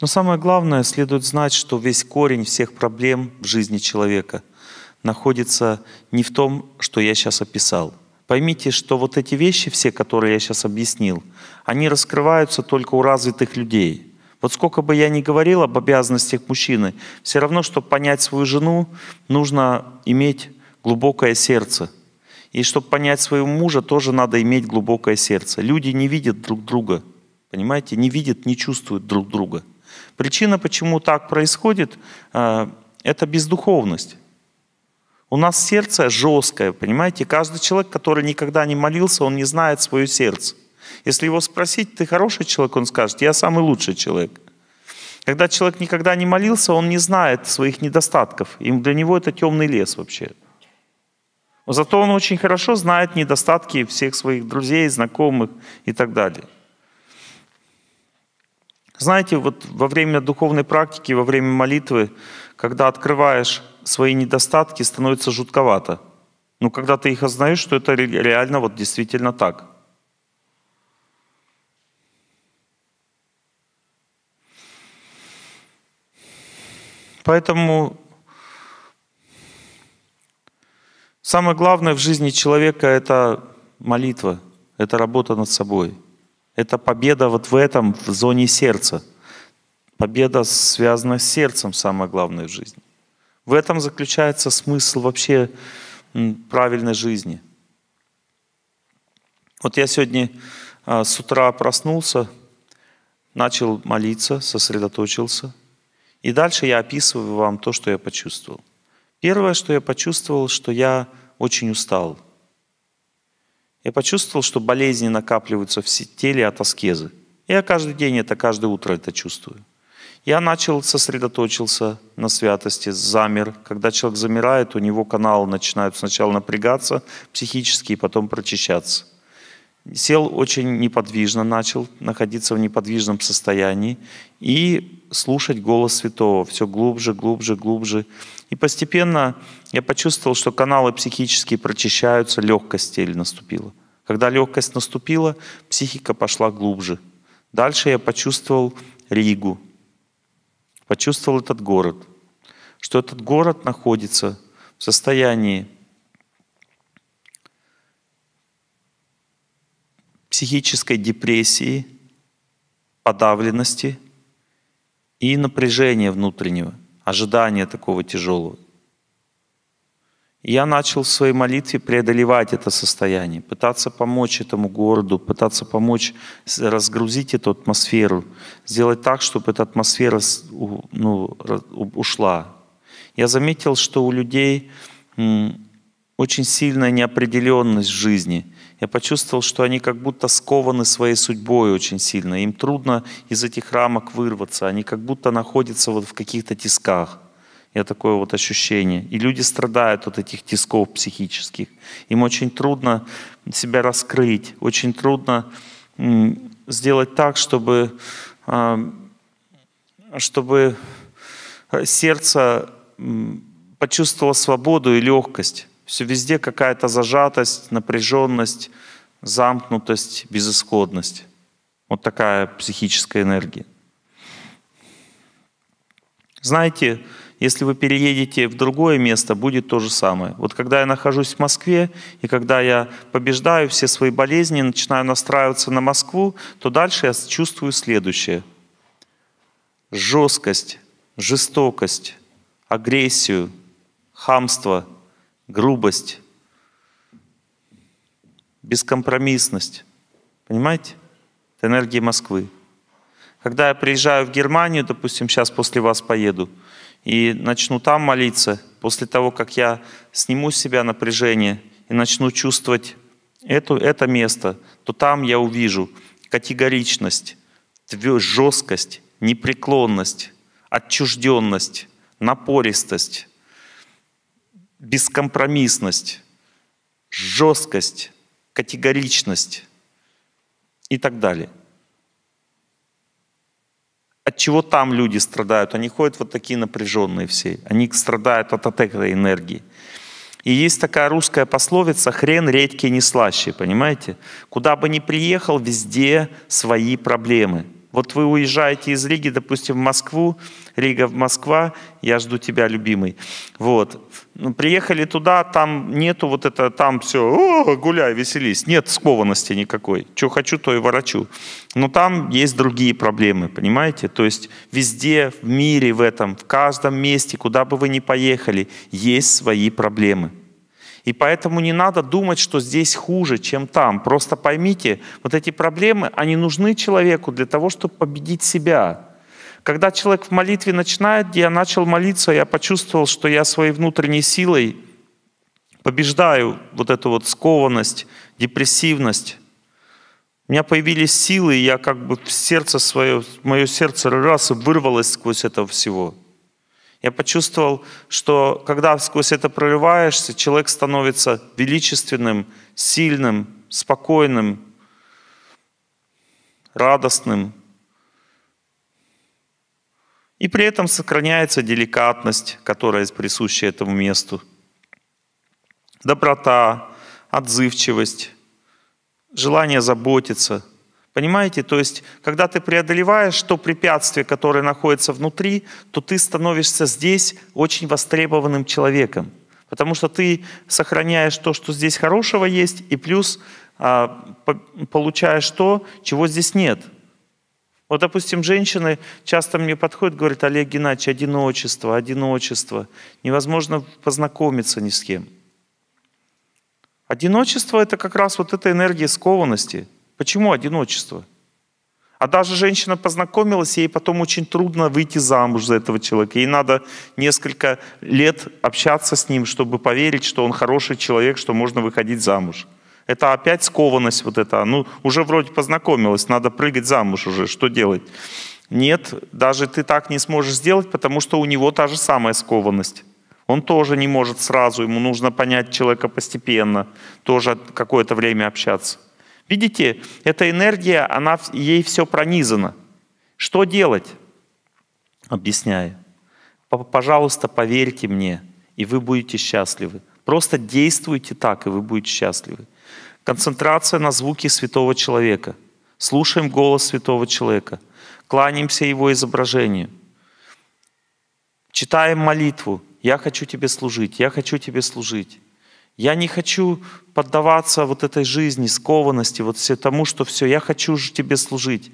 Но самое главное, следует знать, что весь корень всех проблем в жизни человека находится не в том, что я сейчас описал. Поймите, что вот эти вещи все, которые я сейчас объяснил, они раскрываются только у развитых людей. Вот сколько бы я ни говорил об обязанностях мужчины, все равно, чтобы понять свою жену, нужно иметь глубокое сердце. И чтобы понять своего мужа, тоже надо иметь глубокое сердце. Люди не видят друг друга, понимаете, не видят, не чувствуют друг друга. Причина, почему так происходит, э, это бездуховность. У нас сердце жесткое, понимаете? Каждый человек, который никогда не молился, он не знает свое сердце. Если его спросить, ты хороший человек, он скажет, я самый лучший человек. Когда человек никогда не молился, он не знает своих недостатков. Им для него это темный лес вообще. Зато он очень хорошо знает недостатки всех своих друзей, знакомых и так далее. Знаете, вот во время духовной практики, во время молитвы, когда открываешь свои недостатки, становится жутковато. Но когда ты их осознаешь, что это реально вот действительно так. Поэтому самое главное в жизни человека — это молитва, это работа над собой — это победа вот в этом, в зоне сердца. Победа связана с сердцем, самое главное в жизни. В этом заключается смысл вообще правильной жизни. Вот я сегодня а, с утра проснулся, начал молиться, сосредоточился. И дальше я описываю вам то, что я почувствовал. Первое, что я почувствовал, что я очень устал – я почувствовал, что болезни накапливаются в теле от аскезы. Я каждый день это, каждое утро это чувствую. Я начал сосредоточился на святости, замер. Когда человек замирает, у него каналы начинают сначала напрягаться психически и потом прочищаться. Сел очень неподвижно, начал находиться в неподвижном состоянии и слушать голос святого все глубже, глубже, глубже. И постепенно я почувствовал, что каналы психические прочищаются, легкость теле наступила. Когда легкость наступила, психика пошла глубже. Дальше я почувствовал Ригу, почувствовал этот город, что этот город находится в состоянии психической депрессии, подавленности и напряжения внутреннего, ожидания такого тяжелого. Я начал в своей молитве преодолевать это состояние, пытаться помочь этому городу, пытаться помочь разгрузить эту атмосферу, сделать так, чтобы эта атмосфера ну, ушла. Я заметил, что у людей очень сильная неопределенность в жизни. Я почувствовал, что они как будто скованы своей судьбой очень сильно. Им трудно из этих рамок вырваться. Они как будто находятся вот в каких-то тисках. Я такое вот ощущение. И люди страдают от этих тисков психических. Им очень трудно себя раскрыть, очень трудно сделать так, чтобы, а, чтобы э, сердце почувствовало свободу и легкость. Все везде какая-то зажатость, напряженность, замкнутость, безысходность. Вот такая психическая энергия. Знаете, если вы переедете в другое место, будет то же самое. Вот когда я нахожусь в Москве, и когда я побеждаю все свои болезни, начинаю настраиваться на Москву, то дальше я чувствую следующее. Жесткость, жестокость, агрессию, хамство, грубость, бескомпромиссность. Понимаете? Это энергия Москвы. Когда я приезжаю в Германию, допустим, сейчас после вас поеду – и начну там молиться, после того, как я сниму с себя напряжение и начну чувствовать эту, это место, то там я увижу категоричность, жесткость, непреклонность, отчужденность, напористость, бескомпромиссность, жесткость, категоричность и так далее от чего там люди страдают? Они ходят вот такие напряженные все. Они страдают от этой энергии. И есть такая русская пословица «хрен редкий не слаще», понимаете? Куда бы ни приехал, везде свои проблемы. Вот вы уезжаете из Риги, допустим, в Москву, Рига, в Москва, я жду тебя, любимый. Вот. Ну, приехали туда, там нету вот это, там все, О, гуляй, веселись. Нет скованности никакой. Что хочу, то и ворочу. Но там есть другие проблемы, понимаете? То есть везде, в мире в этом, в каждом месте, куда бы вы ни поехали, есть свои проблемы. И поэтому не надо думать, что здесь хуже, чем там. Просто поймите, вот эти проблемы, они нужны человеку для того, чтобы победить себя. Когда человек в молитве начинает, я начал молиться, я почувствовал, что я своей внутренней силой побеждаю вот эту вот скованность, депрессивность. У меня появились силы, и я как бы сердце свое, мое сердце раз и вырвалось сквозь этого всего. Я почувствовал, что когда сквозь это проливаешься, человек становится величественным, сильным, спокойным, радостным. И при этом сохраняется деликатность, которая присуща этому месту. Доброта, отзывчивость, желание заботиться – Понимаете? То есть, когда ты преодолеваешь то препятствие, которое находится внутри, то ты становишься здесь очень востребованным человеком. Потому что ты сохраняешь то, что здесь хорошего есть, и плюс а, по получаешь то, чего здесь нет. Вот, допустим, женщины часто мне подходят, говорят, Олег Геннадьевич, одиночество, одиночество. Невозможно познакомиться ни с кем. Одиночество — это как раз вот эта энергия скованности — Почему одиночество? А даже женщина познакомилась, ей потом очень трудно выйти замуж за этого человека. Ей надо несколько лет общаться с ним, чтобы поверить, что он хороший человек, что можно выходить замуж. Это опять скованность вот эта. Ну, уже вроде познакомилась, надо прыгать замуж уже, что делать? Нет, даже ты так не сможешь сделать, потому что у него та же самая скованность. Он тоже не может сразу, ему нужно понять человека постепенно, тоже какое-то время общаться. Видите, эта энергия, она, ей все пронизано. Что делать? Объясняю. Пожалуйста, поверьте мне, и вы будете счастливы. Просто действуйте так, и вы будете счастливы. Концентрация на звуке святого человека. Слушаем голос святого человека. Кланяемся его изображению. Читаем молитву. «Я хочу тебе служить, я хочу тебе служить». Я не хочу поддаваться вот этой жизни, скованности, вот все тому, что все, я хочу же тебе служить.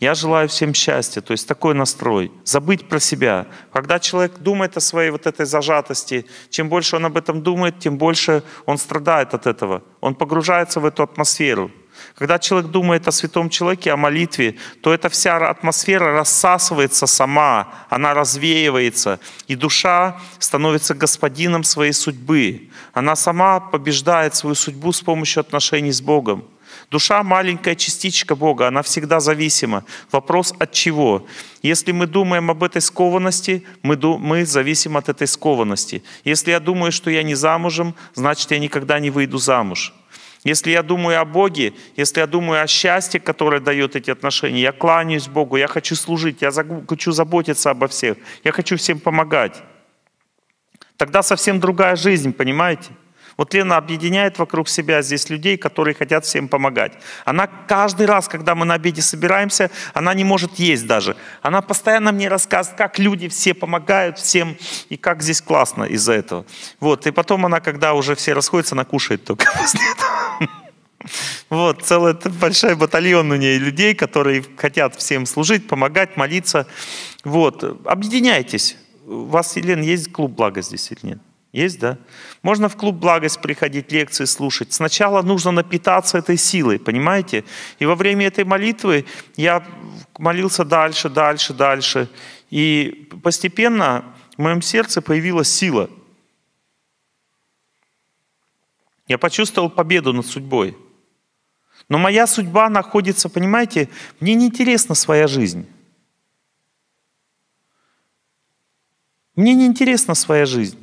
Я желаю всем счастья, то есть такой настрой. Забыть про себя. Когда человек думает о своей вот этой зажатости, чем больше он об этом думает, тем больше он страдает от этого. Он погружается в эту атмосферу. Когда человек думает о святом человеке, о молитве, то эта вся атмосфера рассасывается сама, она развеивается, и душа становится господином своей судьбы. Она сама побеждает свою судьбу с помощью отношений с Богом. Душа – маленькая частичка Бога, она всегда зависима. Вопрос от чего? Если мы думаем об этой скованности, мы, ду- мы зависим от этой скованности. Если я думаю, что я не замужем, значит, я никогда не выйду замуж. Если я думаю о Боге, если я думаю о счастье, которое дает эти отношения, я кланяюсь Богу, я хочу служить, я хочу заботиться обо всех, я хочу всем помогать. Тогда совсем другая жизнь, понимаете? Вот Лена объединяет вокруг себя здесь людей, которые хотят всем помогать. Она каждый раз, когда мы на обеде собираемся, она не может есть даже. Она постоянно мне рассказывает, как люди все помогают всем, и как здесь классно из-за этого. Вот, и потом она, когда уже все расходятся, она кушает только после этого. Вот, целый большой батальон у нее людей, которые хотят всем служить, помогать, молиться. Вот, объединяйтесь. У вас, Елена, есть клуб «Благо» здесь или нет? Есть, да? Можно в клуб «Благость» приходить, лекции слушать. Сначала нужно напитаться этой силой, понимаете? И во время этой молитвы я молился дальше, дальше, дальше. И постепенно в моем сердце появилась сила – я почувствовал победу над судьбой. Но моя судьба находится, понимаете, мне неинтересна своя жизнь. Мне неинтересна своя жизнь.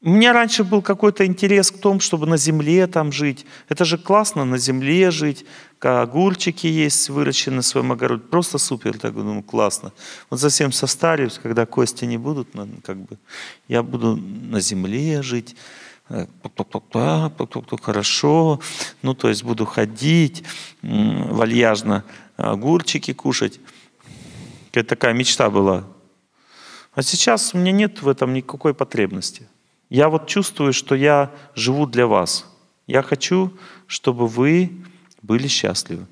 У меня раньше был какой-то интерес к тому, чтобы на земле там жить. Это же классно на земле жить. Огурчики есть выращены в своем огороде. Просто супер, так думаю, классно. Вот совсем состарюсь, когда кости не будут, ну, как бы, я буду на земле жить. Э, а, хорошо, ну то есть буду ходить, вальяжно э, огурчики кушать. Это такая мечта была. А сейчас у меня нет в этом никакой потребности. Я вот чувствую, что я живу для вас. Я хочу, чтобы вы были счастливы.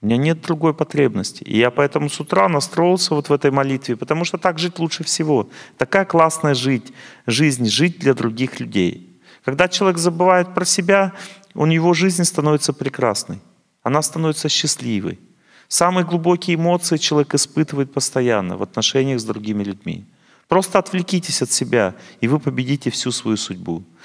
У меня нет другой потребности. И я поэтому с утра настроился вот в этой молитве, потому что так жить лучше всего. Такая классная жить, жизнь, жить для других людей. Когда человек забывает про себя, у него жизнь становится прекрасной. Она становится счастливой. Самые глубокие эмоции человек испытывает постоянно в отношениях с другими людьми. Просто отвлекитесь от себя, и вы победите всю свою судьбу.